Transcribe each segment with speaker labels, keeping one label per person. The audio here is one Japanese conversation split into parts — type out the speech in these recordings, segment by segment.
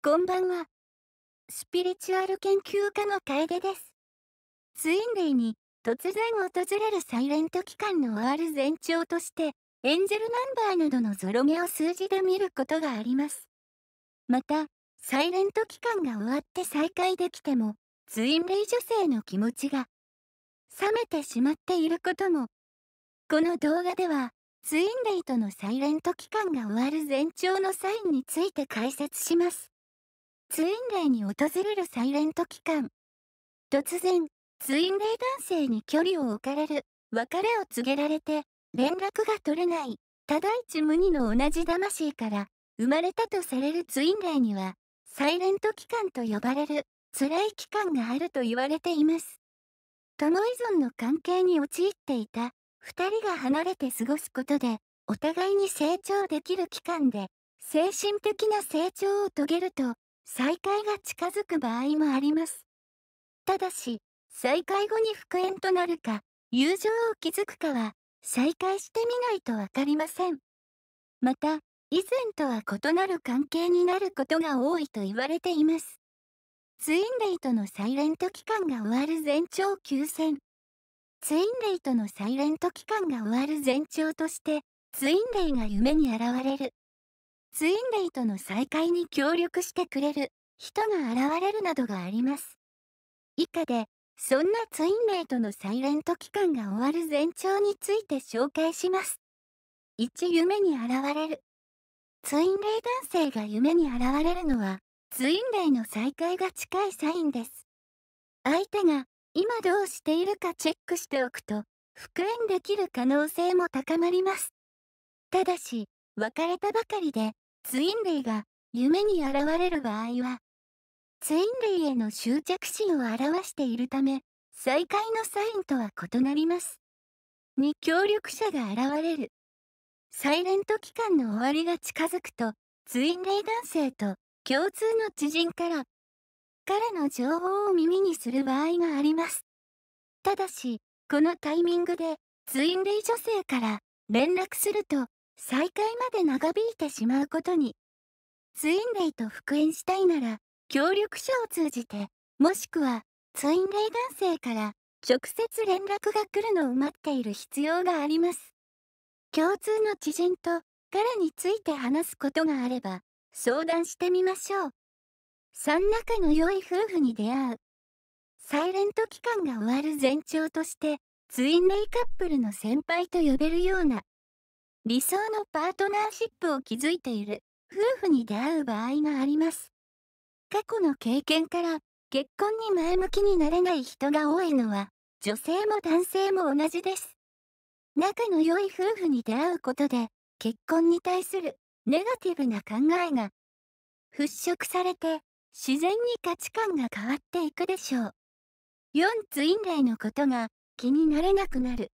Speaker 1: こんばんは。スピリチュアル研究家の楓です。ツインレイに突然訪れるサイレント期間の終わる前兆として、エンジェルナンバーなどのゾロ目を数字で見ることがあります。また、サイレント期間が終わって再会できても、ツインレイ女性の気持ちが冷めてしまっていることも。この動画では、ツインレイとのサイレント期間が終わる前兆のサインについて解説します。ツインレイに訪れるサイレント期間。突然、ツインレイ男性に距離を置かれる、別れを告げられて、連絡が取れない、ただ一無二の同じ魂から生まれたとされるツインレイには、サイレント期間と呼ばれる辛い期間があると言われています。友依存の関係に陥っていた2人が離れて過ごすことで、お互いに成長できる期間で、精神的な成長を遂げると再会が近づく場合もあります。ただし、再開後に復縁となるか、友情を築くかは、再開してみないとわかりません。また、以前とは異なる関係になることが多いと言われています。ツインレイとのサイレント期間が終わる前兆休戦。ツインレイとのサイレント期間が終わる前兆として、ツインレイが夢に現れる。ツインレイとの再会に協力してくれる人が現れるなどがあります。以下で、そんなツインレイとのサイレント期間が終わる前兆について紹介します。1夢に現れる。ツインレイ男性が夢に現れるのは、ツインレイの再会が近いサインです。相手が今どうしているかチェックしておくと、復縁できる可能性も高まります。ただし、別れたばかりで、ツインレイが夢に現れる場合は、ツインレイへの執着心を表しているため、再会のサインとは異なります。に協力者が現れる。サイレント期間の終わりが近づくと、ツインレイ男性と共通の知人から、彼の情報を耳にする場合があります。ただし、このタイミングで、ツインレイ女性から連絡すると、再会まで長引いてしまうことにツインレイと復縁したいなら協力者を通じてもしくはツインレイ男性から直接連絡が来るのを待っている必要があります共通の知人と彼について話すことがあれば相談してみましょう3仲の良い夫婦に出会うサイレント期間が終わる前兆としてツインレイカップルの先輩と呼べるような理想のパートナーシップを築いている夫婦に出会う場合があります。過去の経験から結婚に前向きになれない人が多いのは女性も男性も同じです。仲の良い夫婦に出会うことで結婚に対するネガティブな考えが払拭されて自然に価値観が変わっていくでしょう。4ツインレイのことが気になれなくなる。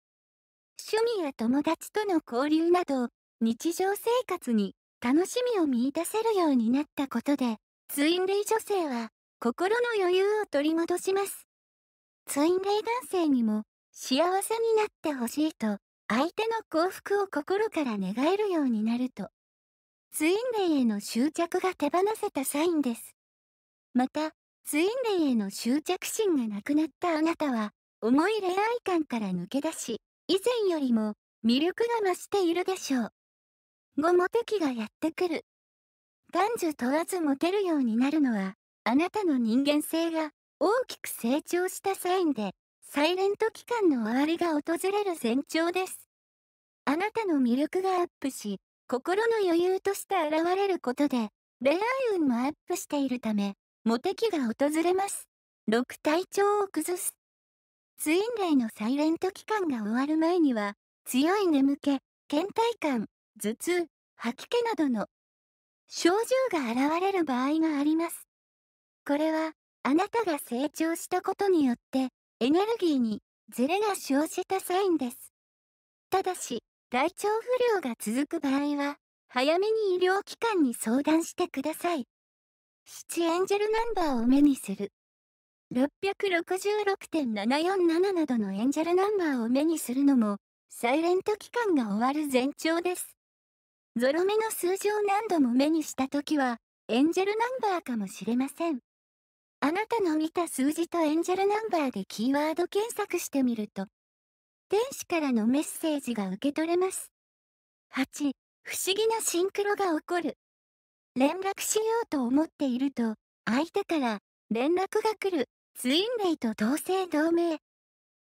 Speaker 1: 趣味や友達との交流など日常生活に楽しみを見いだせるようになったことでツインレイ女性は心の余裕を取り戻しますツインレイ男性にも幸せになってほしいと相手の幸福を心から願えるようになるとツインレイへの執着が手放せたサインですまたツインレイへの執着心がなくなったあなたは重い恋愛感から抜け出し以前よりも魅力が増しているでしょう。ごモテ期がやってくる。男女問わずモテるようになるのは、あなたの人間性が大きく成長したサインで、サイレント期間の終わりが訪れる前兆です。あなたの魅力がアップし、心の余裕として現れることで、恋愛運もアップしているため、モテ期が訪れます。6体調を崩す。ツインレイのサイレント期間が終わる前には、強い眠気、倦怠感、頭痛、吐き気などの症状が現れる場合があります。これは、あなたが成長したことによって、エネルギーにズレが生じたサインです。ただし、体調不良が続く場合は、早めに医療機関に相談してください。七エンジェルナンバーを目にする。666.747などのエンジェルナンバーを目にするのも、サイレント期間が終わる前兆です。ゾロ目の数字を何度も目にした時は、エンジェルナンバーかもしれません。あなたの見た数字とエンジェルナンバーでキーワード検索してみると、天使からのメッセージが受け取れます。8、不思議なシンクロが起こる。連絡しようと思っていると、相手から連絡が来るツインレイと同姓同名。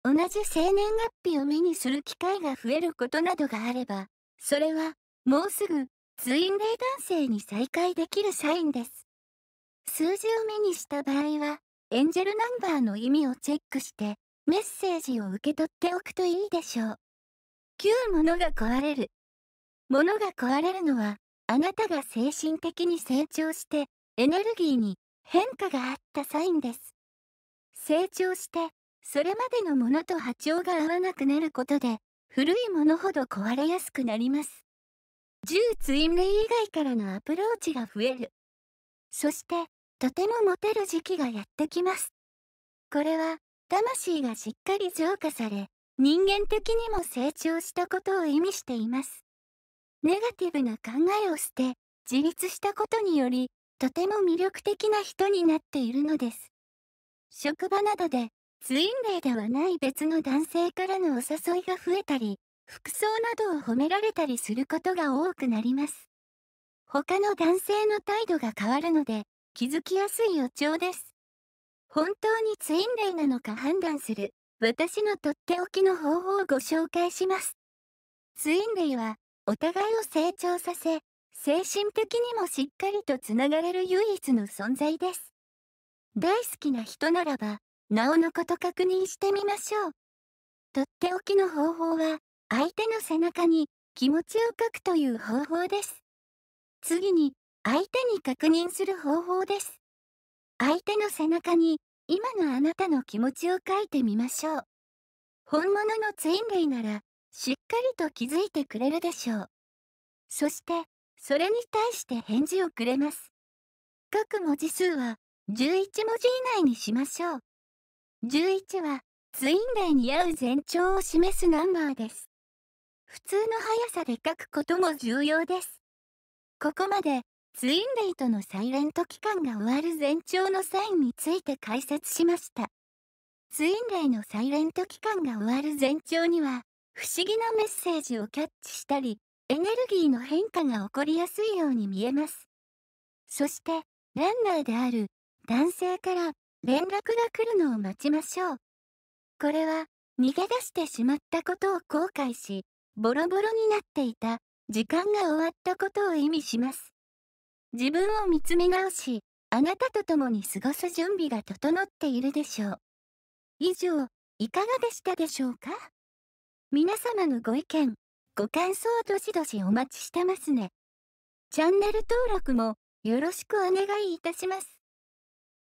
Speaker 1: 同じ生年月日を目にする機会が増えることなどがあれば、それは、もうすぐ、ツインレイ男性に再会できるサインです。数字を目にした場合は、エンジェルナンバーの意味をチェックして、メッセージを受け取っておくといいでしょう。旧ものが壊れる。ものが壊れるのは、あなたが精神的に成長して、エネルギーに変化があったサインです。成長して、それまでのものと波長が合わなくなることで、古いものほど壊れやすくなります。10ツイン類以外からのアプローチが増える。そして、とてもモテる時期がやってきます。これは、魂がしっかり浄化され、人間的にも成長したことを意味しています。ネガティブな考えを捨て、自立したことにより、とても魅力的な人になっているのです。職場などで、ツインレイではない別の男性からのお誘いが増えたり、服装などを褒められたりすることが多くなります。他の男性の態度が変わるので、気づきやすい予兆です。本当にツインレイなのか判断する、私のとっておきの方法をご紹介します。ツインレイは、お互いを成長させ、精神的にもしっかりとつながれる唯一の存在です。大好きな人ならば、なおのこと確認してみましょう。とっておきの方法は、相手の背中に気持ちを書くという方法です。次に、相手に確認する方法です。相手の背中に、今のあなたの気持ちを書いてみましょう。本物のツインレイなら、しっかりと気づいてくれるでしょう。そして、それに対して返事をくれます。書く文字数は11文字以内にしましょう。11はツインレイに合う前兆を示すナンバーです。普通の速さで書くことも重要です。ここまでツインレイとのサイレント期間が終わる前兆のサインについて解説しました。ツインレイのサイレント期間が終わる前兆には、不思議なメッセージをキャッチしたり、エネルギーの変化が起こりやすいように見えます。そして、ランナーである男性から連絡が来るのを待ちましょう。これは逃げ出してしまったことを後悔し、ボロボロになっていた時間が終わったことを意味します。自分を見つめ直し、あなたと共に過ごす準備が整っているでしょう。以上、いかがでしたでしょうか皆様のご意見、ご感想どしどしお待ちしてますね。チャンネル登録もよろしくお願いいたします。